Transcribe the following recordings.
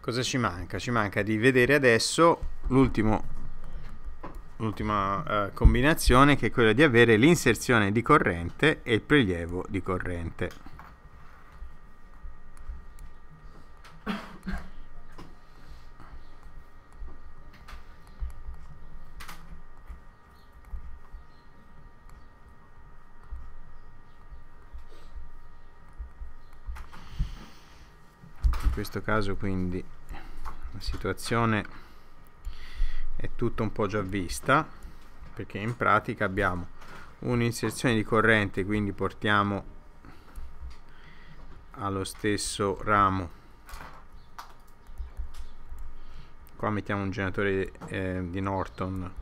Cosa ci manca? Ci manca di vedere adesso l'ultimo l'ultima eh, combinazione che è quella di avere l'inserzione di corrente e il prelievo di corrente. questo caso quindi la situazione è tutta un po' già vista perché in pratica abbiamo un'inserzione di corrente quindi portiamo allo stesso ramo qua mettiamo un generatore eh, di Norton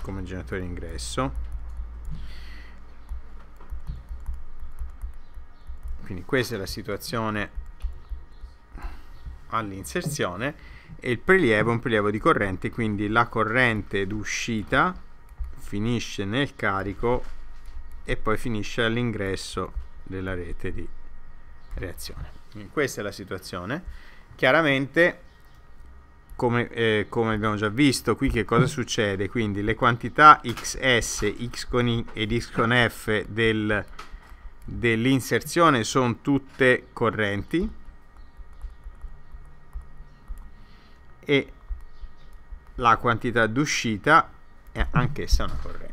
come generatore d'ingresso Quindi questa è la situazione all'inserzione e il prelievo è un prelievo di corrente, quindi la corrente d'uscita finisce nel carico e poi finisce all'ingresso della rete di reazione. Quindi questa è la situazione. Chiaramente come, eh, come, abbiamo già visto qui che cosa succede quindi le quantità xs, x con i ed x con f del dell'inserzione sono tutte correnti e la quantità d'uscita è anch'essa una corrente.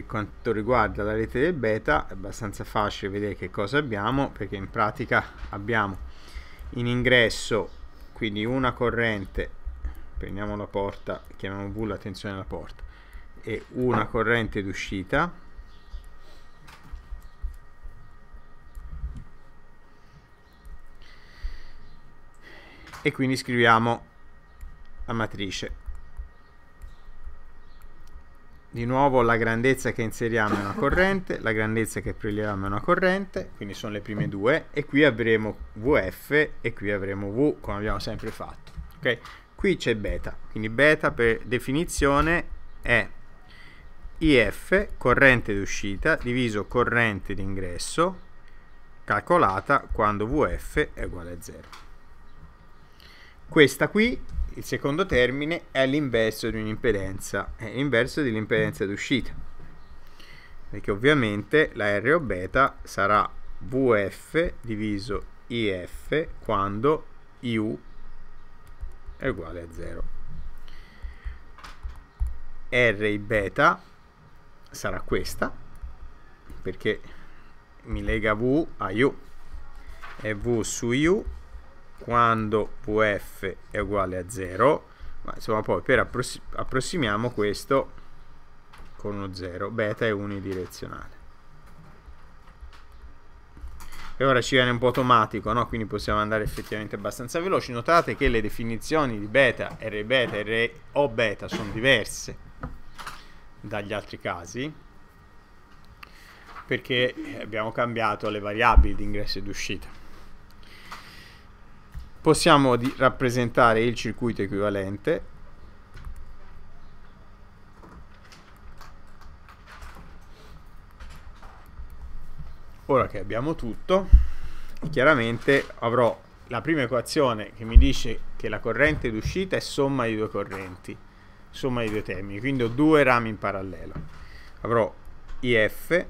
per quanto riguarda la rete del beta è abbastanza facile vedere che cosa abbiamo perché in pratica abbiamo in ingresso quindi una corrente prendiamo la porta chiamiamo V la alla porta e una corrente d'uscita e quindi scriviamo la matrice di nuovo la grandezza che inseriamo è una corrente, la grandezza che preleviamo è una corrente, quindi sono le prime due, e qui avremo VF e qui avremo V come abbiamo sempre fatto. Okay? Qui c'è beta, quindi beta per definizione è IF, corrente d'uscita, diviso corrente d'ingresso, calcolata quando VF è uguale a 0. Questa qui il secondo termine è l'inverso di un'impedenza, è l'inverso dell'impedenza d'uscita, perché ovviamente la R o beta sarà VF diviso IF quando IU è uguale a 0. i beta sarà questa, perché mi lega V a U, e V su U quando VF è uguale a 0, ma insomma poi per appros approssimiamo questo con uno 0, beta è unidirezionale. E ora ci viene un po' automatico, no? quindi possiamo andare effettivamente abbastanza veloci. Notate che le definizioni di beta, R beta e RO beta sono diverse dagli altri casi perché abbiamo cambiato le variabili di ingresso e di uscita possiamo rappresentare il circuito equivalente ora che abbiamo tutto chiaramente avrò la prima equazione che mi dice che la corrente d'uscita è somma di due correnti somma di due termini quindi ho due rami in parallelo avrò IF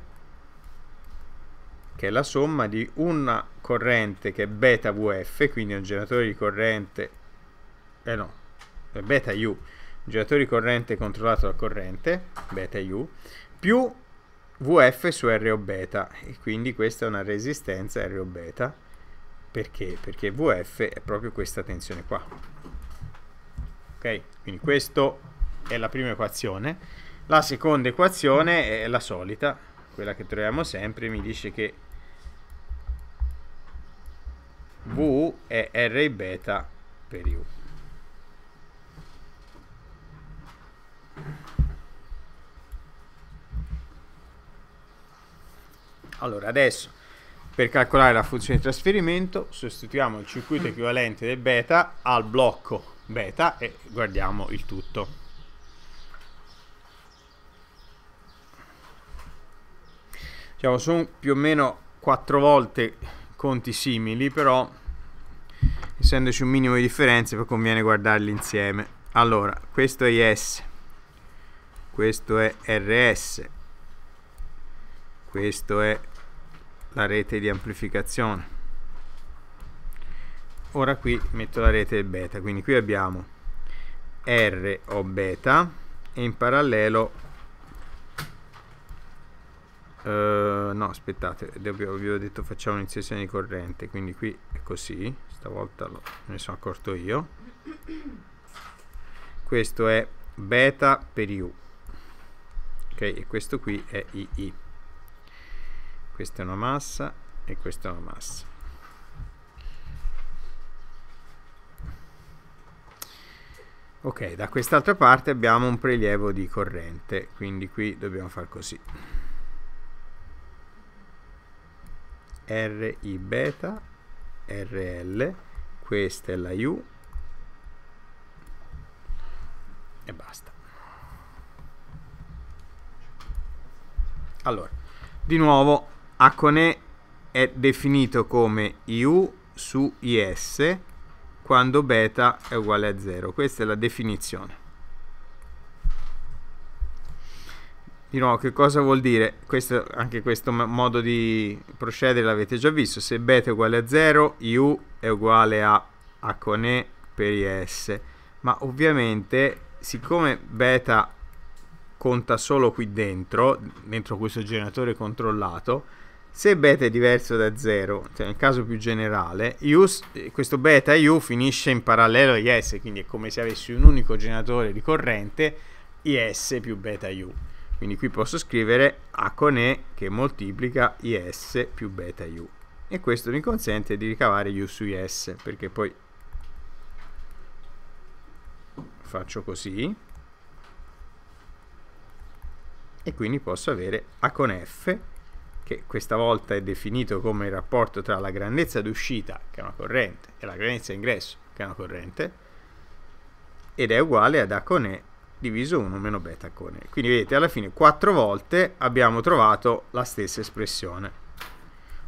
che è la somma di una corrente che è beta VF, quindi un generatore di corrente, eh no, è beta U, un generatore di corrente controllato da corrente, beta U, più VF su RO beta, e quindi questa è una resistenza RO beta, perché? Perché VF è proprio questa tensione qua. Ok, quindi questa è la prima equazione. La seconda equazione è la solita, quella che troviamo sempre, mi dice che V e R beta per U. Allora, adesso per calcolare la funzione di trasferimento sostituiamo il circuito equivalente del beta al blocco beta e guardiamo il tutto. Diciamo, sono più o meno 4 volte conti simili, però essendoci un minimo di differenze conviene guardarli insieme. Allora, questo è IS, questo è RS, questo è la rete di amplificazione. Ora qui metto la rete beta, quindi qui abbiamo R o beta e in parallelo eh, no, aspettate, vi avevo detto facciamo un'iniziazione di corrente, quindi qui è così, stavolta lo, me ne sono accorto io. Questo è beta per U, ok, e questo qui è II. Questa è una massa e questa è una massa. Ok, da quest'altra parte abbiamo un prelievo di corrente, quindi qui dobbiamo far così. RI beta RL questa è la U e basta allora di nuovo Acone è definito come IU su IS quando beta è uguale a 0 questa è la definizione Di nuovo, che cosa vuol dire? Questo, anche questo modo di procedere l'avete già visto. Se beta è uguale a 0, u è uguale a a con e per is. Ma ovviamente, siccome beta conta solo qui dentro, dentro questo generatore controllato, se beta è diverso da 0, cioè nel caso più generale, u, questo beta u finisce in parallelo a is, quindi è come se avessi un unico generatore di corrente, is più beta u. Quindi qui posso scrivere A con E che moltiplica IS più beta U. E questo mi consente di ricavare U su IS, perché poi faccio così. E quindi posso avere A con F che questa volta è definito come il rapporto tra la grandezza d'uscita, che è una corrente, e la grandezza d'ingresso che è una corrente, ed è uguale ad A con E diviso 1 meno beta con E. Quindi vedete, alla fine quattro volte abbiamo trovato la stessa espressione.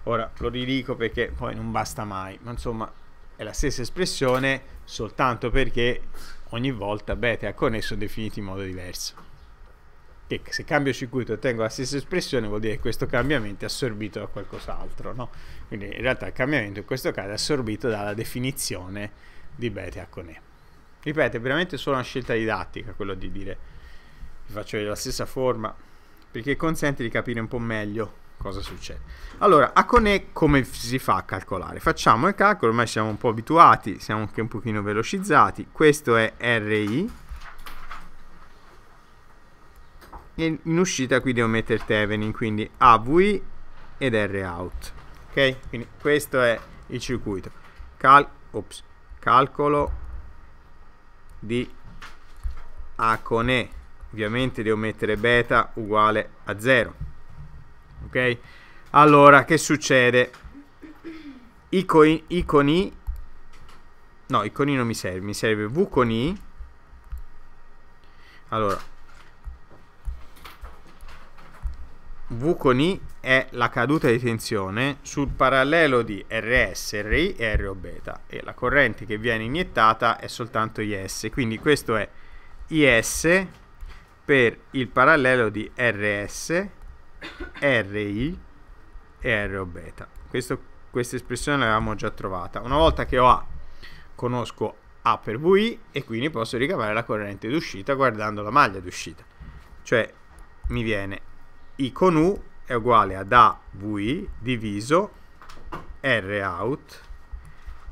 Ora lo ridico perché poi non basta mai, ma insomma è la stessa espressione soltanto perché ogni volta beta e con E sono definiti in modo diverso. Che se cambio circuito e ottengo la stessa espressione vuol dire che questo cambiamento è assorbito da qualcos'altro, no? Quindi in realtà il cambiamento in questo caso è assorbito dalla definizione di beta con E ripeto è veramente solo una scelta didattica quello di dire vi faccio vedere la stessa forma perché consente di capire un po' meglio cosa succede allora a Cone come si fa a calcolare facciamo il calcolo ormai siamo un po' abituati siamo anche un pochino velocizzati questo è RI e in uscita qui devo mettere Thevenin quindi AVI ed Rout ok quindi questo è il circuito Cal ops, calcolo di A con E Ovviamente devo mettere beta uguale a 0. Ok? Allora, che succede? I, co i con i... No, i con i non mi serve. Mi serve v con i. Allora. v con i è la caduta di tensione sul parallelo di RS, RI e RO beta e la corrente che viene iniettata è soltanto IS, quindi questo è IS per il parallelo di RS, RI e RO beta. Questo, questa espressione l'avevamo già trovata. Una volta che ho A, conosco A per VI e quindi posso ricavare la corrente d'uscita guardando la maglia d'uscita. Cioè mi viene I con U è uguale ad AVI diviso Rout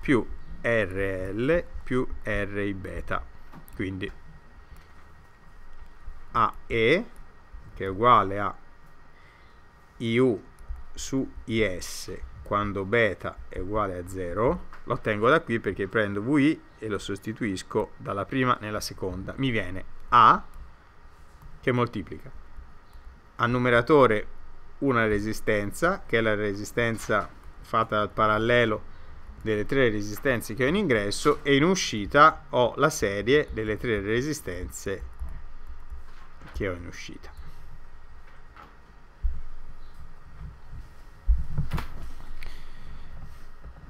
più RL più RI beta. Quindi AE che è uguale a IU su IS quando beta è uguale a 0 lo ottengo da qui perché prendo VI e lo sostituisco dalla prima nella seconda mi viene A che moltiplica al numeratore una resistenza, che è la resistenza fatta dal parallelo delle tre resistenze che ho in ingresso e in uscita ho la serie delle tre resistenze che ho in uscita.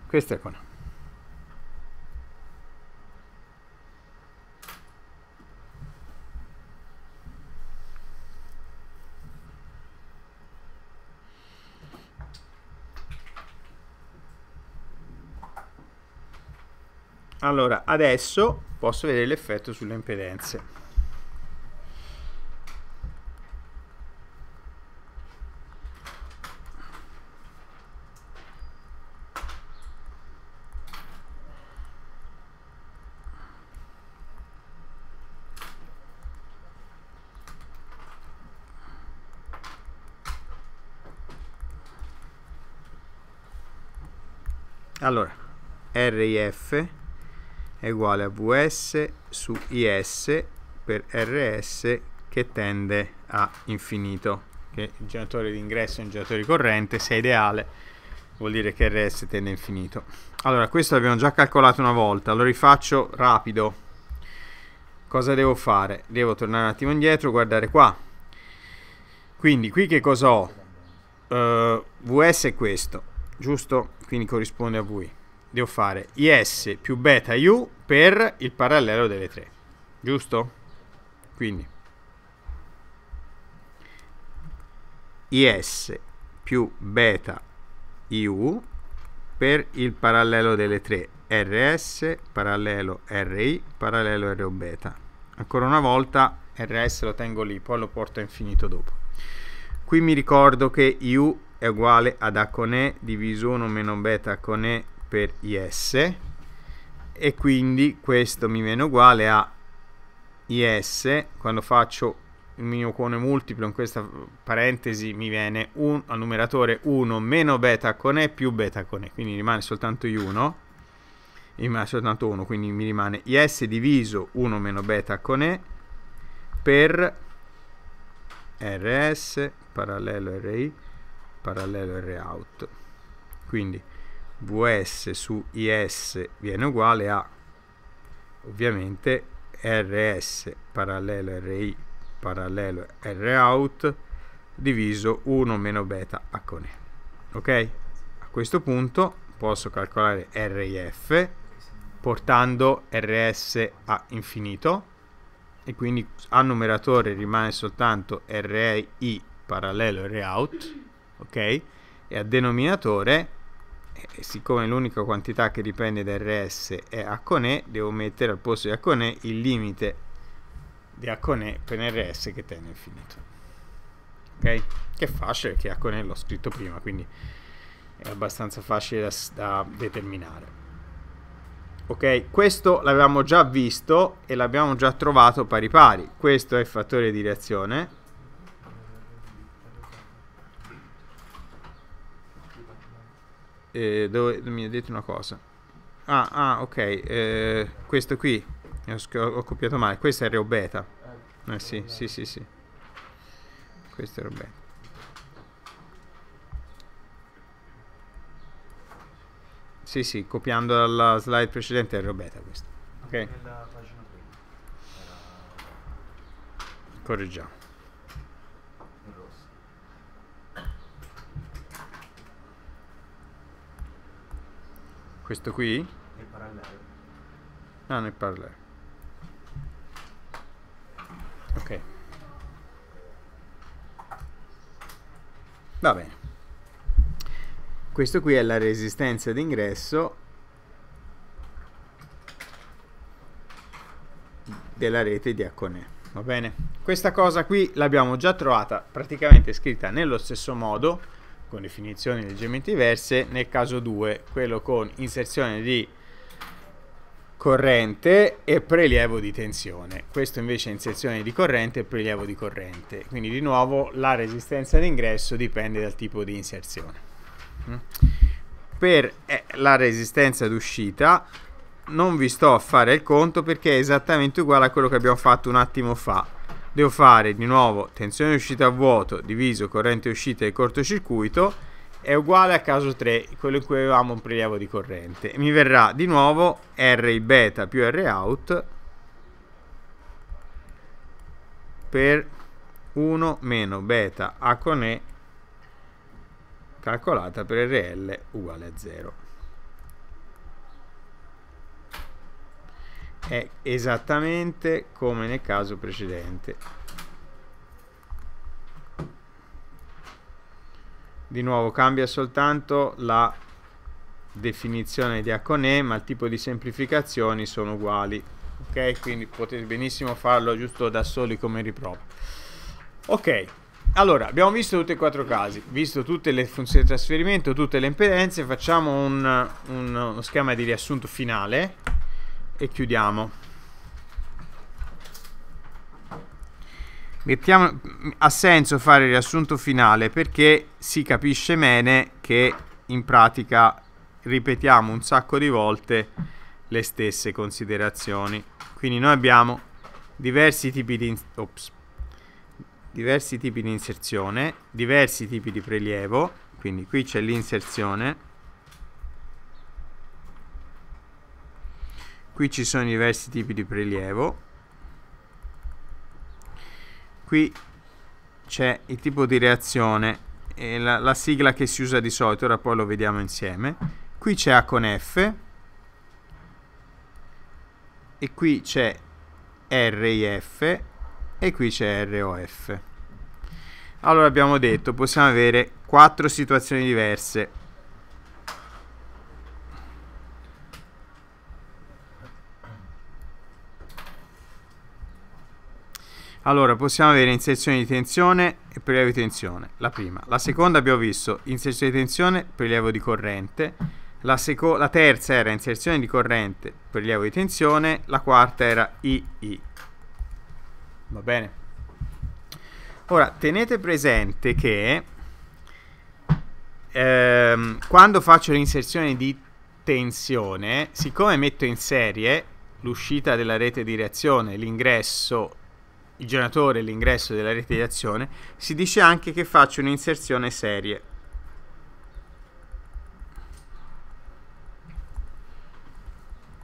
Questo è qua. allora adesso posso vedere l'effetto sulle impedenze allora RIF è uguale a Vs su Is per Rs che tende a infinito che il generatore di ingresso è un generatore corrente se è ideale vuol dire che Rs tende a infinito allora questo l'abbiamo già calcolato una volta lo rifaccio rapido cosa devo fare? devo tornare un attimo indietro guardare qua quindi qui che cosa ho? Uh, Vs è questo giusto? quindi corrisponde a V devo fare is più beta u per il parallelo delle tre, giusto? Quindi is più beta u per il parallelo delle tre rs parallelo ri parallelo ro beta ancora una volta rs lo tengo lì poi lo porto a infinito dopo qui mi ricordo che u è uguale ad a con e diviso 1 meno beta con e per is e quindi questo mi viene uguale a is quando faccio il mio cone multiplo in questa parentesi mi viene un, al numeratore 1 meno beta con e più beta con e quindi rimane soltanto i1 rimane soltanto 1 quindi mi rimane is diviso 1 meno beta con e per rs parallelo ri parallelo R out quindi vs su is viene uguale a ovviamente rs parallelo ri parallelo rout diviso 1 meno beta a con e ok? A questo punto posso calcolare RIF portando RS a infinito e quindi al numeratore rimane soltanto RI parallelo ROUT, ok? E a denominatore eh, eh, siccome l'unica quantità che dipende da RS è A con E, devo mettere al posto di A con E il limite di A con E per RS che tende infinito. Ok? Che facile, che A con E l'ho scritto prima, quindi è abbastanza facile da, da determinare. Ok, questo l'avevamo già visto e l'abbiamo già trovato pari pari. Questo è il fattore di reazione, eh, dove mi ha detto una cosa ah, ah ok eh, questo qui ho, ho, copiato male questo è Reo Beta eh sì sì sì sì questo è Reo Beta sì sì copiando dalla slide precedente è Reo Beta questo ok correggiamo Questo qui? Nel parallelo. Ah, nel parallelo. Ok. Va bene. Questo qui è la resistenza d'ingresso della rete di Accone. Va bene? Questa cosa qui l'abbiamo già trovata praticamente scritta nello stesso modo con definizioni leggermente diverse, nel caso 2 quello con inserzione di corrente e prelievo di tensione. Questo invece è inserzione di corrente e prelievo di corrente. Quindi di nuovo la resistenza d'ingresso dipende dal tipo di inserzione. Mm? Per eh, la resistenza d'uscita non vi sto a fare il conto perché è esattamente uguale a quello che abbiamo fatto un attimo fa devo fare di nuovo tensione uscita a vuoto diviso corrente uscita e cortocircuito è uguale a caso 3 quello in cui avevamo un prelievo di corrente mi verrà di nuovo R beta più R out per 1 meno beta A con E calcolata per RL uguale a 0 è esattamente come nel caso precedente di nuovo cambia soltanto la definizione di Acone ma il tipo di semplificazioni sono uguali ok quindi potete benissimo farlo giusto da soli come riprova ok allora abbiamo visto tutti e quattro casi visto tutte le funzioni di trasferimento tutte le impedenze facciamo un, un, uno schema di riassunto finale e chiudiamo. Mettiamo, ha senso fare il riassunto finale perché si capisce bene che in pratica ripetiamo un sacco di volte le stesse considerazioni. Quindi noi abbiamo diversi tipi di, ops, diversi tipi di inserzione, diversi tipi di prelievo, quindi qui c'è l'inserzione qui ci sono diversi tipi di prelievo qui c'è il tipo di reazione e la, la, sigla che si usa di solito ora poi lo vediamo insieme qui c'è A con F e qui c'è RIF e qui c'è ROF allora abbiamo detto possiamo avere quattro situazioni diverse Allora, possiamo avere inserzione di tensione e prelievo di tensione, la prima. La seconda abbiamo visto inserzione di tensione, prelievo di corrente. La, la terza era inserzione di corrente, prelievo di tensione. La quarta era II. Va bene? Ora, tenete presente che ehm, quando faccio l'inserzione di tensione, siccome metto in serie l'uscita della rete di reazione, l'ingresso il generatore e l'ingresso della rete di azione, si dice anche che faccio un'inserzione serie.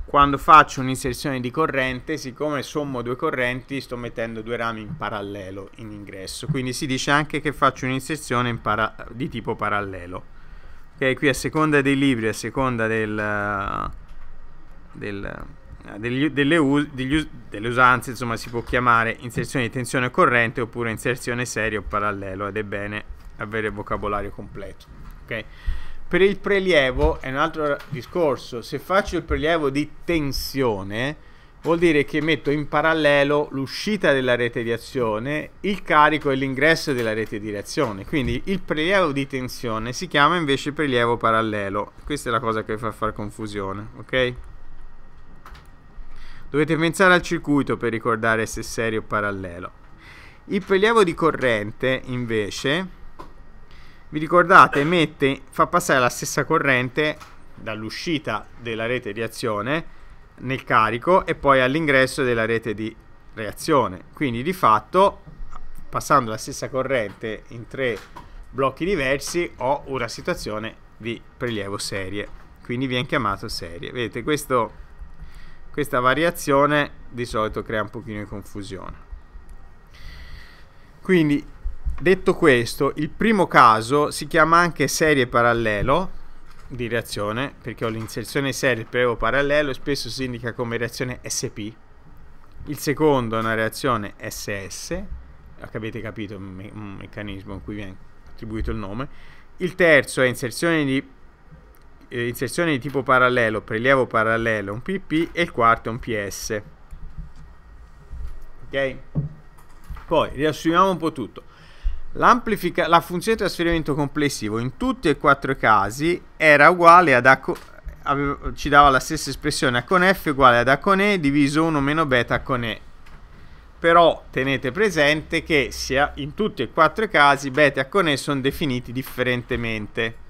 Quando faccio un'inserzione di corrente, siccome sommo due correnti, sto mettendo due rami in parallelo in ingresso. Quindi si dice anche che faccio un'inserzione di tipo parallelo. Ok, qui a seconda dei libri, a seconda del, del degli, delle, us, degli, delle, usanze insomma, si può chiamare inserzione di tensione corrente oppure inserzione serie o parallelo ed è bene avere il vocabolario completo. Okay? Per il prelievo è un altro discorso, se faccio il prelievo di tensione vuol dire che metto in parallelo l'uscita della rete di azione, il carico e l'ingresso della rete di reazione, quindi il prelievo di tensione si chiama invece prelievo parallelo, questa è la cosa che fa fare confusione, ok? Dovete pensare al circuito per ricordare se serio o parallelo. Il prelievo di corrente, invece, vi ricordate, mette, fa passare la stessa corrente dall'uscita della rete di azione nel carico e poi all'ingresso della rete di reazione. Quindi di fatto, passando la stessa corrente in tre blocchi diversi, ho una situazione di prelievo serie. Quindi viene chiamato serie. Vedete, questo questa variazione di solito crea un pochino di confusione. Quindi, detto questo, il primo caso si chiama anche serie parallelo di reazione, perché ho l'inserzione serie il o parallelo e spesso si indica come reazione SP. Il secondo è una reazione SS, avete capito un, un meccanismo in cui viene attribuito il nome. Il terzo è inserzione di eh, inserzione di tipo parallelo, prelievo parallelo, un PP e il quarto è un PS. Ok? Poi riassumiamo un po' tutto. la funzione di trasferimento complessivo in tutti e quattro i casi era uguale ad A avevo, ci dava la stessa espressione A con F uguale ad A con E diviso 1 meno beta con E. Però tenete presente che sia in tutti e quattro i casi beta con E sono definiti differentemente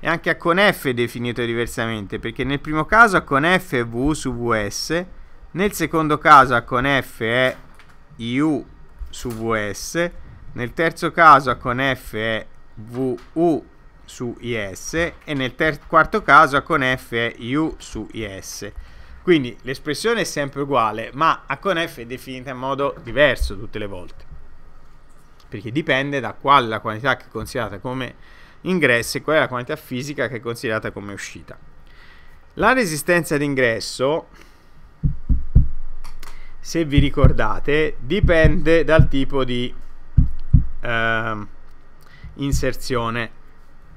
e anche a con F è definito diversamente, perché nel primo caso a con F è VU su VS, nel secondo caso a con F è IU su VS, nel terzo caso a con F è VU su IS e nel quarto caso a con F è U su IS. Quindi l'espressione è sempre uguale, ma a con F è definita in modo diverso tutte le volte, perché dipende da quale la quantità che è considerata come ingresso e qual è la quantità fisica che è considerata come uscita. La resistenza d'ingresso, se vi ricordate, dipende dal tipo di eh, inserzione.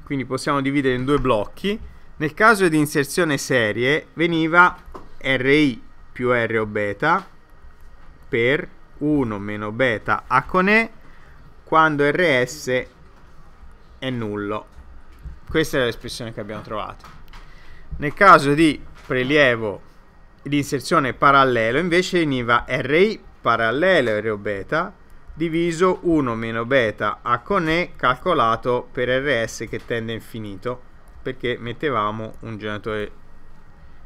Quindi possiamo dividere in due blocchi. Nel caso di inserzione serie veniva RI più R o beta per 1 meno beta A con E quando RS è nullo. Questa è l'espressione che abbiamo trovato. Nel caso di prelievo di inserzione parallelo, invece veniva RI parallelo RO beta diviso 1 meno beta A con E calcolato per RS che tende a infinito perché mettevamo un generatore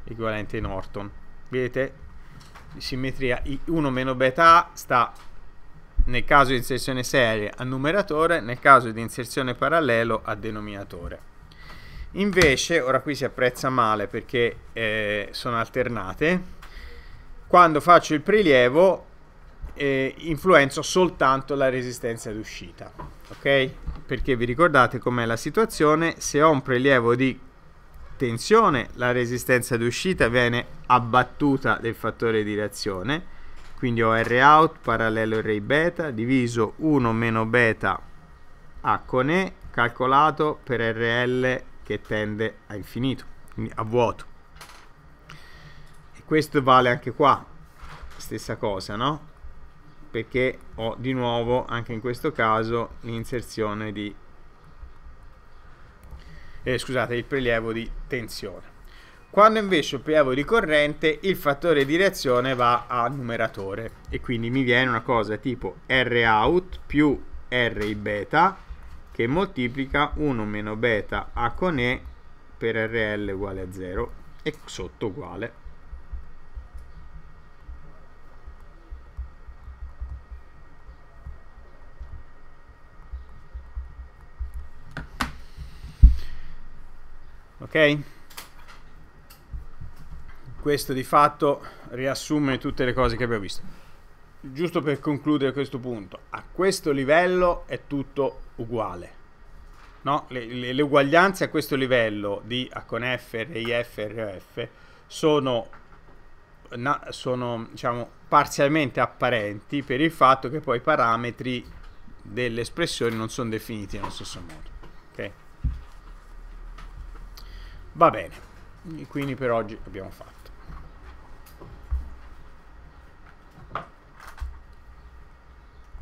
equivalente in Orton. Vedete? Di simmetria 1 meno beta A sta nel caso di inserzione serie a numeratore, nel caso di inserzione parallelo a denominatore. Invece, ora qui si apprezza male perché eh, sono alternate, quando faccio il prelievo eh, influenzo soltanto la resistenza d'uscita, ok? Perché vi ricordate com'è la situazione, se ho un prelievo di tensione la resistenza d'uscita viene abbattuta del fattore di reazione, quindi ho R out parallelo array beta diviso 1 meno beta a con E calcolato per RL che tende a infinito, quindi a vuoto. E questo vale anche qua, stessa cosa, no? Perché ho di nuovo, anche in questo caso, l'inserzione di... Eh, scusate, il prelievo di tensione. Quando invece ho prelevo ricorrente, il fattore di reazione va a numeratore e quindi mi viene una cosa tipo R out più R i beta che moltiplica 1 meno beta A con E per RL uguale a 0 e sotto uguale. Ok? questo di fatto riassume tutte le cose che abbiamo visto. Giusto per concludere questo punto, a questo livello è tutto uguale. No? Le, le, le, uguaglianze a questo livello di A con F, RIF, RF sono, na, sono diciamo, parzialmente apparenti per il fatto che poi i parametri delle espressioni non sono definiti nello stesso modo. Okay? Va bene, quindi per oggi abbiamo fatto.